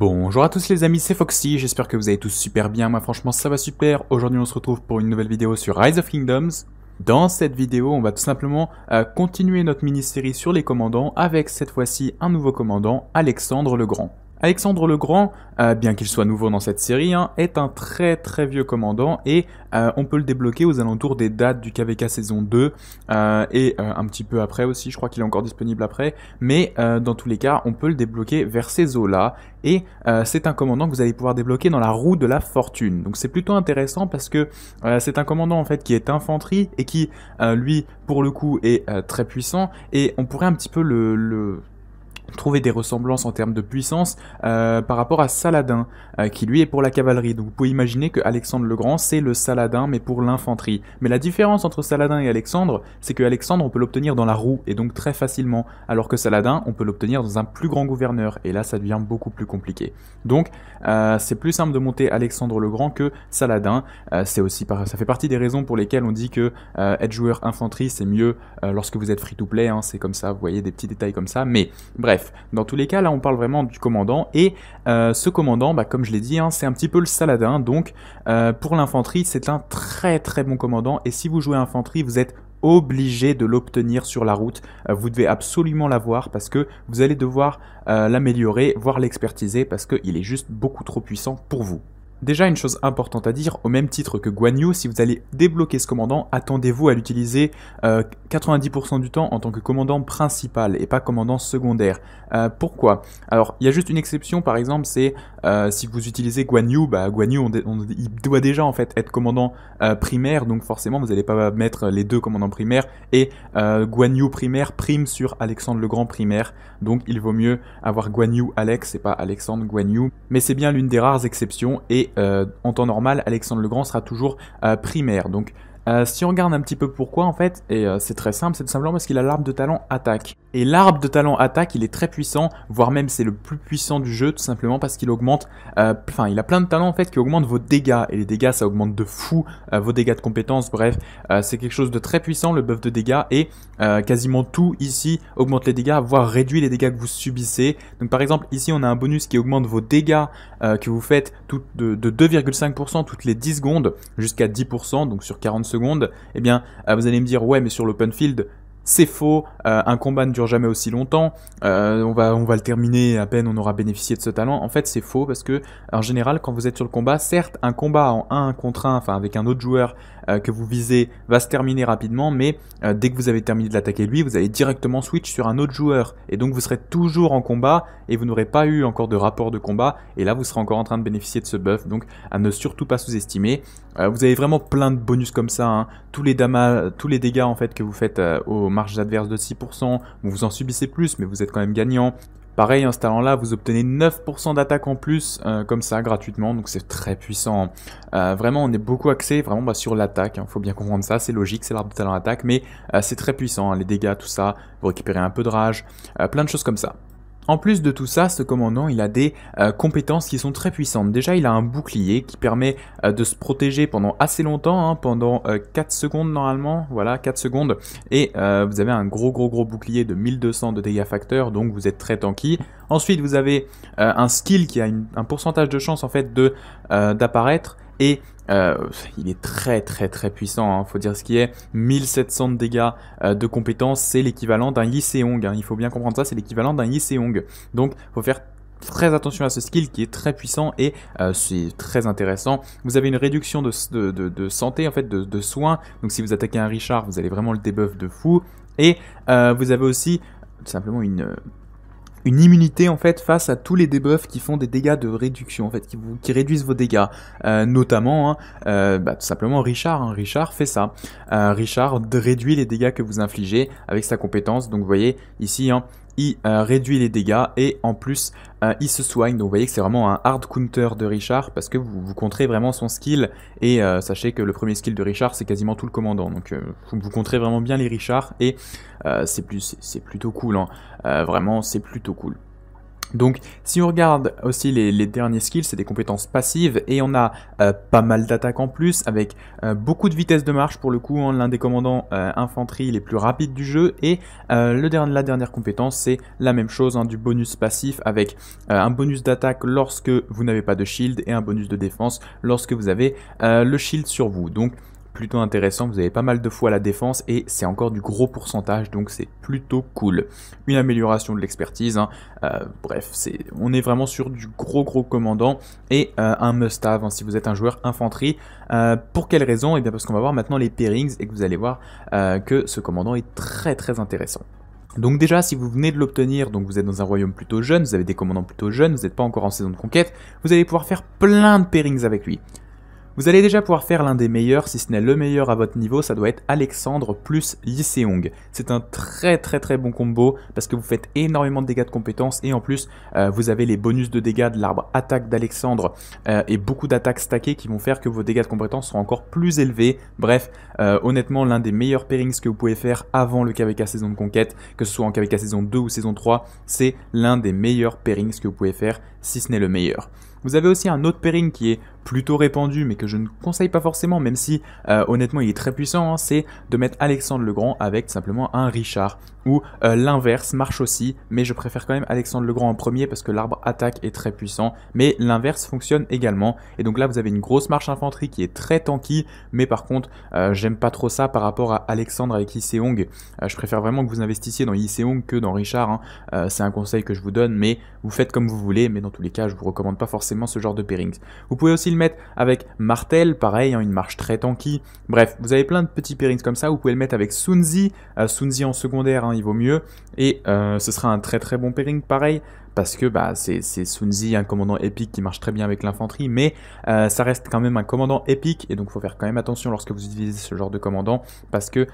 Bonjour à tous les amis, c'est Foxy, j'espère que vous allez tous super bien, moi franchement ça va super, aujourd'hui on se retrouve pour une nouvelle vidéo sur Rise of Kingdoms. Dans cette vidéo, on va tout simplement euh, continuer notre mini-série sur les commandants avec cette fois-ci un nouveau commandant, Alexandre le Grand. Alexandre le Grand, euh, bien qu'il soit nouveau dans cette série, hein, est un très très vieux commandant et euh, on peut le débloquer aux alentours des dates du KVK saison 2 euh, et un petit peu après aussi, je crois qu'il est encore disponible après, mais dans tous les cas, on peut le débloquer vers ces eaux-là et c'est un commandant que vous allez pouvoir débloquer dans la roue de la fortune. Donc c'est plutôt intéressant parce que c'est un commandant en fait qui est infanterie et qui lui pour le coup est très puissant et on pourrait un petit peu le, le trouver des ressemblances en termes de puissance euh, par rapport à Saladin, euh, qui lui est pour la cavalerie. Donc vous pouvez imaginer que Alexandre le Grand, c'est le Saladin, mais pour l'infanterie. Mais la différence entre Saladin et Alexandre, c'est que Alexandre, on peut l'obtenir dans la roue, et donc très facilement, alors que Saladin, on peut l'obtenir dans un plus grand gouverneur, et là, ça devient beaucoup plus compliqué. Donc, euh, c'est plus simple de monter Alexandre le Grand que Saladin. c'est aussi Ça fait partie des raisons pour lesquelles on dit que être joueur infanterie, c'est mieux lorsque vous êtes free-to-play, hein. c'est comme ça, vous voyez des petits détails comme ça, mais bref. Bref, dans tous les cas, là on parle vraiment du commandant, et euh, ce commandant, bah, comme je l'ai dit, hein, c'est un petit peu le Saladin, donc euh, pour l'infanterie, c'est un très très bon commandant, et si vous jouez infanterie, vous êtes obligé de l'obtenir sur la route. Euh, vous devez absolument l'avoir parce que vous allez devoir l'améliorer, voire l'expertiser parce qu'il est juste beaucoup trop puissant pour vous. Déjà une chose importante à dire, au même titre que Guan Yu, si vous allez débloquer ce commandant, attendez-vous à l'utiliser 90% euh, du temps en tant que commandant principal et pas commandant secondaire. Euh, pourquoi Alors, il y a juste une exception, par exemple, c'est euh, si vous utilisez Guan Yu, bah, Guan Yu, il doit déjà en fait être commandant primaire, donc forcément, vous n'allez pas mettre les deux commandants primaires et Guan Yu primaire prime sur Alexandre le Grand primaire, donc il vaut mieux avoir Guan Yu Alex et pas Alexandre Guan Yu. Mais c'est bien l'une des rares exceptions et euh, en temps normal, Alexandre le Grand sera toujours euh, primaire. Donc euh, si on regarde un petit peu pourquoi en fait, et c'est très simple, c'est tout simplement parce qu'il a l'arme de talent attaque. Et l'arbre de talent attaque, il est très puissant, voire même c'est le plus puissant du jeu, tout simplement parce qu'il augmente, euh, enfin il a plein de talents en fait qui augmentent vos dégâts, et les dégâts ça augmente de fou euh, vos dégâts de compétences, bref, euh, c'est quelque chose de très puissant le buff de dégâts, et quasiment tout ici augmente les dégâts, voire réduit les dégâts que vous subissez. Donc par exemple ici on a un bonus qui augmente vos dégâts que vous faites de, 2,5% toutes les 10 secondes jusqu'à 10%, donc sur 40 secondes, et eh bien vous allez me dire ouais mais sur l'open field c'est faux, euh, un combat ne dure jamais aussi longtemps, euh, on, va, on va le terminer à peine on aura bénéficié de ce talent. En fait, c'est faux parce que, en général, quand vous êtes sur le combat, certes, un combat en 1 contre 1, enfin avec un autre joueur, euh, que vous visez va se terminer rapidement, mais euh, dès que vous avez terminé de l'attaquer lui, vous allez directement switch sur un autre joueur. Et donc vous serez toujours en combat et vous n'aurez pas eu encore de rapport de combat. Et là, vous serez encore en train de bénéficier de ce buff. Donc à ne surtout pas sous-estimer. Euh, vous avez vraiment plein de bonus comme ça. Hein. Tous, les damas, tous les dégâts en fait que vous faites aux marges adverses de 6%, vous en subissez plus, mais vous êtes quand même gagnant. Pareil, en installant là, vous obtenez 9% d'attaque en plus, euh, comme ça, gratuitement, donc c'est très puissant. Hein. Euh, vraiment, on est beaucoup axé vraiment bah, sur l'attaque, il hein. faut bien comprendre ça, c'est logique, c'est l'arbre de talent attaque, mais euh, c'est très puissant, hein, les dégâts, tout ça, vous récupérez un peu de rage, plein de choses comme ça. En plus de tout ça, ce commandant, il a des euh, compétences qui sont très puissantes. Déjà, il a un bouclier qui permet euh, de se protéger pendant assez longtemps, hein, pendant 4 euh, secondes normalement, voilà, 4 secondes. Et vous avez un gros gros gros bouclier de 1200 de dégâts facteurs, donc vous êtes très tanky. Ensuite, vous avez un skill qui a un pourcentage de chance en fait de d'apparaître et euh, il est très très très puissant, hein, faut dire ce qui est. 1700 de dégâts euh, de compétences, c'est l'équivalent d'un Yiseong. Hein, il faut bien comprendre ça, c'est l'équivalent d'un Yiseong. Donc faut faire très attention à ce skill qui est très puissant et euh, c'est très intéressant. Vous avez une réduction de, santé, en fait, de, soins. Donc si vous attaquez un Richard, vous allez vraiment le debuff de fou. Et vous avez aussi simplement une une immunité en fait face à tous les debuffs qui font des dégâts de réduction en fait qui, vous, qui réduisent vos dégâts euh, notamment hein, euh, bah, tout simplement Richard hein, Richard fait ça euh, Richard réduit les dégâts que vous infligez avec sa compétence donc vous voyez ici hein, il euh, réduit les dégâts et en plus euh, il se soigne. Donc vous voyez que c'est vraiment un hard counter de Richard parce que vous, vous contrez vraiment son skill et euh, sachez que le premier skill de Richard c'est quasiment tout le commandant. Donc vous, vous, vraiment bien les Richards et c'est plus c'est plutôt cool. Hein. vraiment c'est plutôt cool. Donc si on regarde aussi les, derniers skills, c'est des compétences passives et on a euh, pas mal d'attaques en plus avec euh, beaucoup de vitesse de marche pour le coup, hein. l'un des commandants euh, infanterie les plus rapides du jeu et le dernier, la dernière compétence c'est la même chose, hein, du bonus passif avec un bonus d'attaque lorsque vous n'avez pas de shield et un bonus de défense lorsque vous avez le shield sur vous. Donc plutôt intéressant. Vous avez pas mal de fois la défense et c'est encore du gros pourcentage, donc c'est plutôt cool. Une amélioration de l'expertise. Hein. Euh, bref, c'est, on est vraiment sur du gros gros commandant et euh, un must-have hein, si vous êtes un joueur infanterie. Euh, pour quelle raison et eh bien parce qu'on va voir maintenant les pairings et que vous allez voir que ce commandant est très très intéressant. Donc déjà, si vous venez de l'obtenir, donc vous êtes dans un royaume plutôt jeune, vous avez des commandants plutôt jeunes, vous n'êtes pas encore en saison de conquête, vous allez pouvoir faire plein de pairings avec lui. Vous allez déjà pouvoir faire l'un des meilleurs, si ce n'est le meilleur à votre niveau, ça doit être Alexandre plus Seung. C'est un très très très bon combo parce que vous faites énormément de dégâts de compétences et en plus euh, vous avez les bonus de dégâts de l'arbre attaque d'Alexandre euh, et beaucoup d'attaques stackées qui vont faire que vos dégâts de compétences seront encore plus élevés. Bref, euh, honnêtement l'un des meilleurs pairings que vous pouvez faire avant le KVK saison de conquête, que ce soit en KVK saison 2 ou saison 3, c'est l'un des meilleurs pairings que vous pouvez faire si ce n'est le meilleur. Vous avez aussi un autre pairing qui est plutôt répandu, mais que je ne conseille pas forcément, même si euh, honnêtement il est très puissant, hein, c'est de mettre Alexandre le Grand avec simplement un Richard, ou euh, l'inverse marche aussi, mais je préfère quand même Alexandre le Grand en premier parce que l'arbre attaque est très puissant, mais l'inverse fonctionne également, et donc là vous avez une grosse marche infanterie qui est très tanky, mais par contre euh, j'aime pas trop ça par rapport à Alexandre avec Iseong, je préfère vraiment que vous investissiez dans Iseong que dans Richard, hein. c'est un conseil que je vous donne, mais vous faites comme vous voulez, mais dans tous les cas je vous recommande pas forcément ce genre de pairings. Vous pouvez aussi le mettre avec Martel, pareil, en hein, une marche très tanky. Bref, vous avez plein de petits pairings comme ça. Vous pouvez le mettre avec Sunzi, euh, Sunzi en secondaire, hein, il vaut mieux. Et euh, ce sera un très très bon pairing, pareil parce que bah, c'est Sunzi, un commandant épique qui marche très bien avec l'infanterie, mais euh, ça reste quand même un commandant épique, et donc il faut faire quand même attention lorsque vous utilisez ce genre de commandant, parce que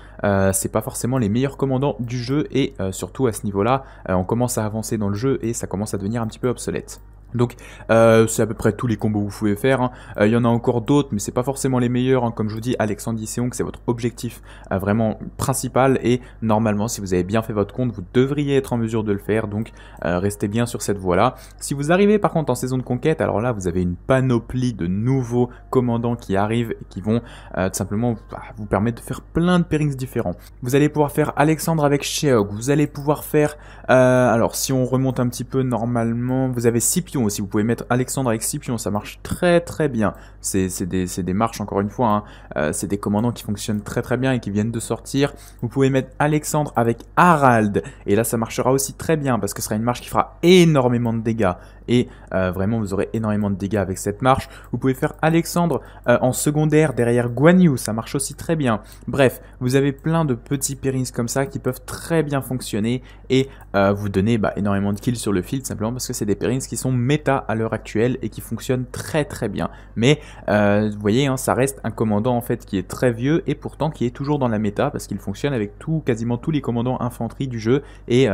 c'est pas forcément les meilleurs commandants du jeu, et surtout à ce niveau-là, on commence à avancer dans le jeu, et ça commence à devenir un petit peu obsolète. Donc euh, c'est à peu près tous les combos que vous pouvez faire. Hein. Euh, il y en a encore d'autres, mais c'est pas forcément les meilleurs. Hein. Comme je vous dis, Alexandre que c'est votre objectif euh, vraiment principal. Et normalement, si vous avez bien fait votre compte, vous devriez être en mesure de le faire. Donc restez bien sur cette voie-là. Si vous arrivez par contre en saison de conquête, alors là, vous avez une panoplie de nouveaux commandants qui arrivent et qui vont tout simplement bah, vous permettre de faire plein de pairings différents. Vous allez pouvoir faire Alexandre avec Sheog. Vous allez pouvoir faire... alors si on remonte un petit peu, normalement, vous avez Scipion vous pouvez mettre Alexandre avec Scipion, ça marche très très bien. C'est des, marches, encore une fois, hein. euh, c'est des commandants qui fonctionnent très très bien et qui viennent de sortir. Vous pouvez mettre Alexandre avec Harald, et là ça marchera aussi très bien, parce que ce sera une marche qui fera énormément de dégâts et euh, vraiment vous aurez énormément de dégâts avec cette marche. Vous pouvez faire Alexandre euh, en secondaire derrière Guan Yu, ça marche aussi très bien. Bref, vous avez plein de petits pairings comme ça qui peuvent très bien fonctionner et euh, vous donner bah, énormément de kills sur le field simplement parce que c'est des pairings qui sont méta à l'heure actuelle et qui fonctionnent très très bien. Mais vous voyez, hein, ça reste un commandant en fait qui est très vieux et pourtant qui est toujours dans la méta parce qu'il fonctionne avec tout, quasiment tous les commandants infanterie du jeu et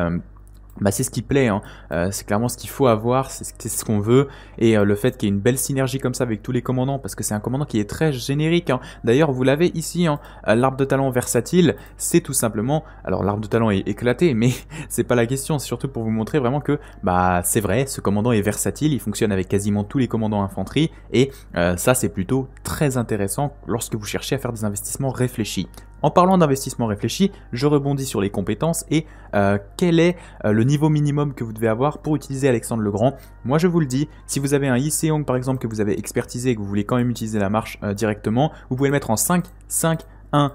bah c'est ce qui plaît, hein. Euh, c'est clairement ce qu'il faut avoir, c'est ce, qu'on veut, et euh, le fait qu'il y ait une belle synergie comme ça avec tous les commandants, parce que c'est un commandant qui est très générique. Hein. D'ailleurs, vous l'avez ici, hein. Euh, l'arbre de talent versatile, c'est tout simplement, alors l'arbre de talent est éclaté, mais c'est pas la question, c'est surtout pour vous montrer vraiment que, bah c'est vrai, ce commandant est versatile, il fonctionne avec quasiment tous les commandants infanterie, et ça c'est plutôt très intéressant lorsque vous cherchez à faire des investissements réfléchis. En parlant d'investissement réfléchi, je rebondis sur les compétences et euh, quel est euh, le niveau minimum que vous devez avoir pour utiliser Alexandre le Grand. Moi je vous le dis, si vous avez un Yiseong par exemple que vous avez expertisé et que vous voulez quand même utiliser la marche euh, directement, vous pouvez le mettre en 5, 5, 1,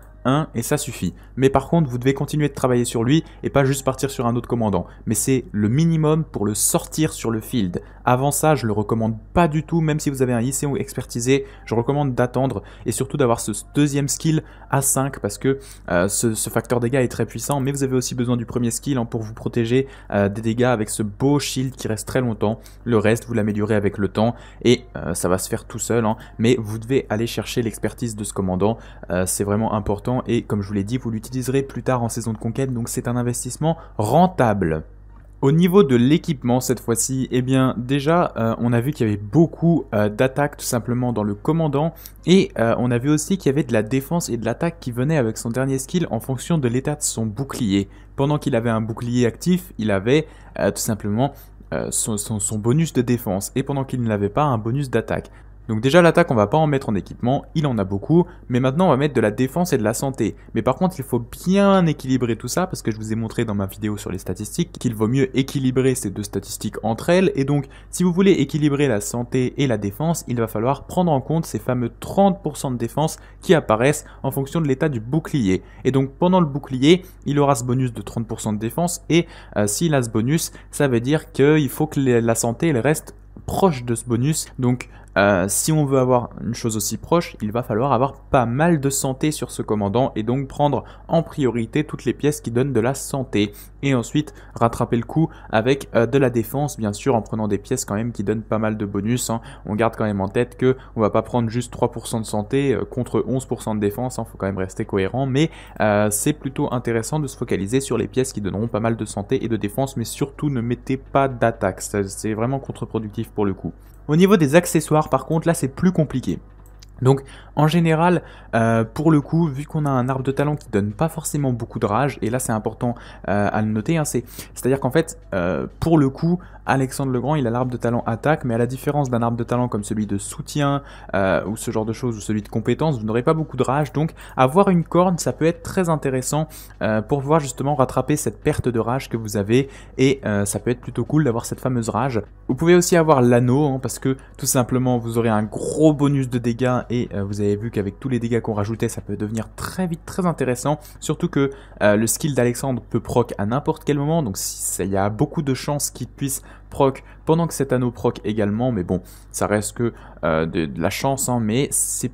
et ça suffit. Mais par contre, vous devez continuer de travailler sur lui et pas juste partir sur un autre commandant. Mais c'est le minimum pour le sortir sur le field. Avant ça, je le recommande pas du tout, même si vous avez un IC expertisé, je recommande d'attendre et surtout d'avoir ce deuxième skill à 5 parce que euh, ce, facteur dégâts est très puissant, mais vous avez aussi besoin du premier skill hein, pour vous protéger euh, des dégâts avec ce beau shield qui reste très longtemps. Le reste, vous l'améliorez avec le temps et euh, ça va se faire tout seul, hein. mais vous devez aller chercher l'expertise de ce commandant, c'est vraiment important et comme je vous l'ai dit, vous l'utiliserez plus tard en saison de conquête, donc c'est un investissement rentable. Au niveau de l'équipement cette fois-ci, eh bien déjà euh, on a vu qu'il y avait beaucoup euh, d'attaques tout simplement dans le commandant et euh, on a vu aussi qu'il y avait de la défense et de l'attaque qui venait avec son dernier skill en fonction de l'état de son bouclier. Pendant qu'il avait un bouclier actif, il avait tout simplement son, bonus de défense et pendant qu'il ne l'avait pas un bonus d'attaque. Donc déjà l'attaque on va pas en mettre en équipement, il en a beaucoup, mais maintenant on va mettre de la défense et de la santé. Mais par contre il faut bien équilibrer tout ça, parce que je vous ai montré dans ma vidéo sur les statistiques qu'il vaut mieux équilibrer ces deux statistiques entre elles, et donc si vous voulez équilibrer la santé et la défense, il va falloir prendre en compte ces fameux 30% de défense qui apparaissent en fonction de l'état du bouclier. Et donc pendant le bouclier, il aura ce bonus de 30% de défense, et euh, s'il a ce bonus, ça veut dire qu'il faut que la santé elle reste proche de ce bonus. Donc euh, si on veut avoir une chose aussi proche, il va falloir avoir pas mal de santé sur ce commandant et donc prendre en priorité toutes les pièces qui donnent de la santé. Et ensuite, rattraper le coup avec euh, de la défense, bien sûr, en prenant des pièces quand même qui donnent pas mal de bonus. Hein. On garde quand même en tête que on va pas prendre juste 3% de santé euh, contre 11% de défense, il hein, faut quand même rester cohérent, mais c'est plutôt intéressant de se focaliser sur les pièces qui donneront pas mal de santé et de défense, mais surtout ne mettez pas d'attaque, c'est vraiment contre-productif pour le coup. Au niveau des accessoires, par contre, là c'est plus compliqué. Donc en général, euh, pour le coup, vu qu'on a un arbre de talent qui donne pas forcément beaucoup de rage, et là c'est important euh, à le noter, hein, c'est-à-dire qu'en fait, euh, pour le coup, Alexandre Legrand, il a l'arbre de talent attaque, mais à la différence d'un arbre de talent comme celui de soutien ou ce genre de choses, ou celui de compétence, vous n'aurez pas beaucoup de rage, donc avoir une corne, ça peut être très intéressant pour pouvoir justement rattraper cette perte de rage que vous avez, et ça peut être plutôt cool d'avoir cette fameuse rage. Vous pouvez aussi avoir l'anneau, hein, parce que tout simplement, vous aurez un gros bonus de dégâts et euh, vous avez vu qu'avec tous les dégâts qu'on rajoutait ça peut devenir très vite très intéressant surtout que euh, le skill d'Alexandre peut proc à n'importe quel moment donc il y a beaucoup de chances qu'il puisse proc pendant que cet anneau proc également mais bon ça reste que euh, de, la chance hein. mais c'est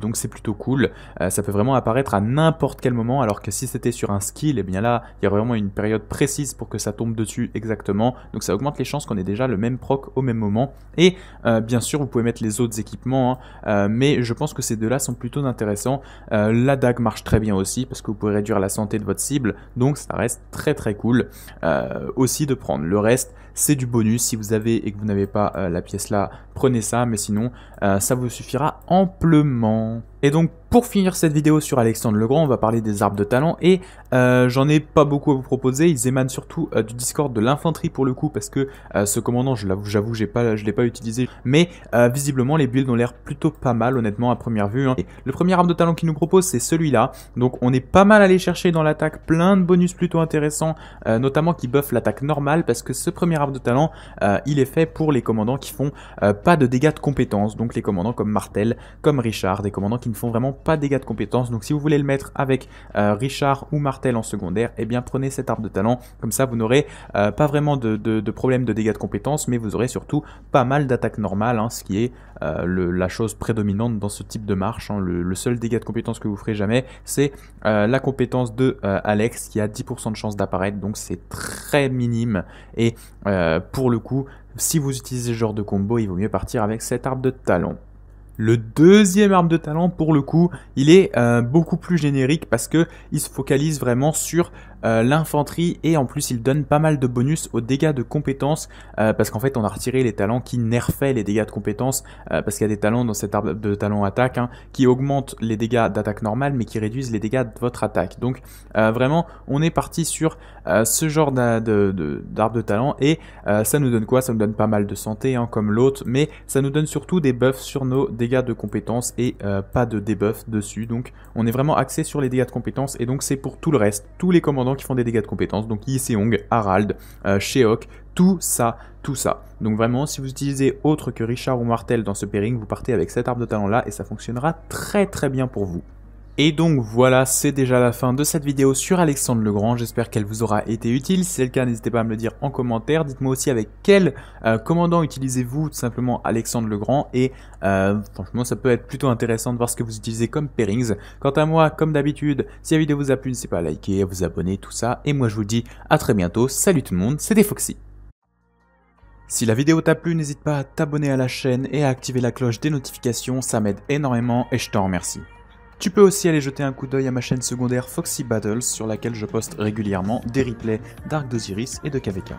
donc c'est plutôt cool. Euh, ça peut vraiment apparaître à n'importe quel moment, alors que si c'était sur un skill, et eh bien là, il y a vraiment une période précise pour que ça tombe dessus exactement. Donc ça augmente les chances qu'on ait déjà le même proc au même moment. Et euh, bien sûr, vous pouvez mettre les autres équipements, hein. euh, mais je pense que ces deux-là sont plutôt intéressants. la dague marche très bien aussi, parce que vous pouvez réduire la santé de votre cible, donc ça reste très très cool aussi de prendre. Le reste, c'est du bonus. Si vous avez et que vous n'avez pas euh, la pièce là, prenez ça, mais sinon, euh, ça vous suffira amplement. Et donc, pour finir cette vidéo sur Alexandre Legrand, on va parler des arbres de talent et euh, j'en ai pas beaucoup à vous proposer, ils émanent surtout euh, du Discord de l'infanterie pour le coup parce que euh, ce commandant, j'avoue, j'ai pas, je l'ai pas utilisé, mais visiblement les builds ont l'air plutôt pas mal honnêtement à première vue. Hein. Et le premier arbre de talent qu'il nous propose c'est celui-là, donc on est pas mal allé chercher dans l'attaque plein de bonus plutôt intéressants, notamment qui buffent l'attaque normale parce que ce premier arbre de talent il est fait pour les commandants qui font pas de dégâts de compétences, donc les commandants comme Martel, comme Richard, des commandants qui ne font vraiment pas de dégâts de compétences. Donc si vous voulez le mettre avec euh, Richard ou Martel en secondaire, eh bien prenez cette arbre de talent. Comme ça, vous n'aurez euh, pas vraiment de, problème de dégâts de compétences, mais vous aurez surtout pas mal d'attaques normales, hein, ce qui est euh, la chose prédominante dans ce type de marche. Hein. Le, seul dégât de compétence que vous ferez jamais, c'est la compétence de Alex qui a 10% de chance d'apparaître. Donc c'est très minime. Et pour le coup, si vous utilisez ce genre de combo, il vaut mieux partir avec cette arbre de talent. Le deuxième arbre de talent, pour le coup, il est euh, beaucoup plus générique parce que il se focalise vraiment sur euh, l'infanterie et en plus il donne pas mal de bonus aux dégâts de compétences euh, parce qu'en fait on a retiré les talents qui nerfaient les dégâts de compétences euh, parce qu'il y a des talents dans cet arbre de talent attaque hein, qui augmente les dégâts d'attaque normale mais qui réduisent les dégâts de votre attaque. Donc vraiment on est parti sur ce genre d'arbre de, talent et ça nous donne quoi Ça nous donne pas mal de santé hein, comme l'autre mais ça nous donne surtout des buffs sur nos dégâts de compétences et pas de debuff dessus donc on est vraiment axé sur les dégâts de compétences et donc c'est pour tout le reste, tous les commandants qui font des dégâts de compétences, donc Yi Seong, Harald, Cheok, euh, Sheok, tout ça, tout ça. Donc vraiment, si vous utilisez autre que Richard ou Martel dans ce pairing, vous partez avec cette arme de talent là et ça fonctionnera très très bien pour vous. Et donc voilà, c'est déjà la fin de cette vidéo sur Alexandre le Grand. j'espère qu'elle vous aura été utile, si c'est le cas n'hésitez pas à me le dire en commentaire, dites-moi aussi avec quel euh, commandant utilisez-vous tout simplement Alexandre Legrand, et euh, franchement ça peut être plutôt intéressant de voir ce que vous utilisez comme pairings. Quant à moi, comme d'habitude, si la vidéo vous a plu, n'hésitez pas à liker, à vous abonner, tout ça, et moi je vous dis à très bientôt, salut tout le monde, c'était Foxy. Si la vidéo t'a plu, n'hésite pas à t'abonner à la chaîne et à activer la cloche des notifications, ça m'aide énormément et je t'en remercie. Tu peux aussi aller jeter un coup d'œil à ma chaîne secondaire Foxy Battles sur laquelle je poste régulièrement des replays d'Arc d'Osiris et de KVK.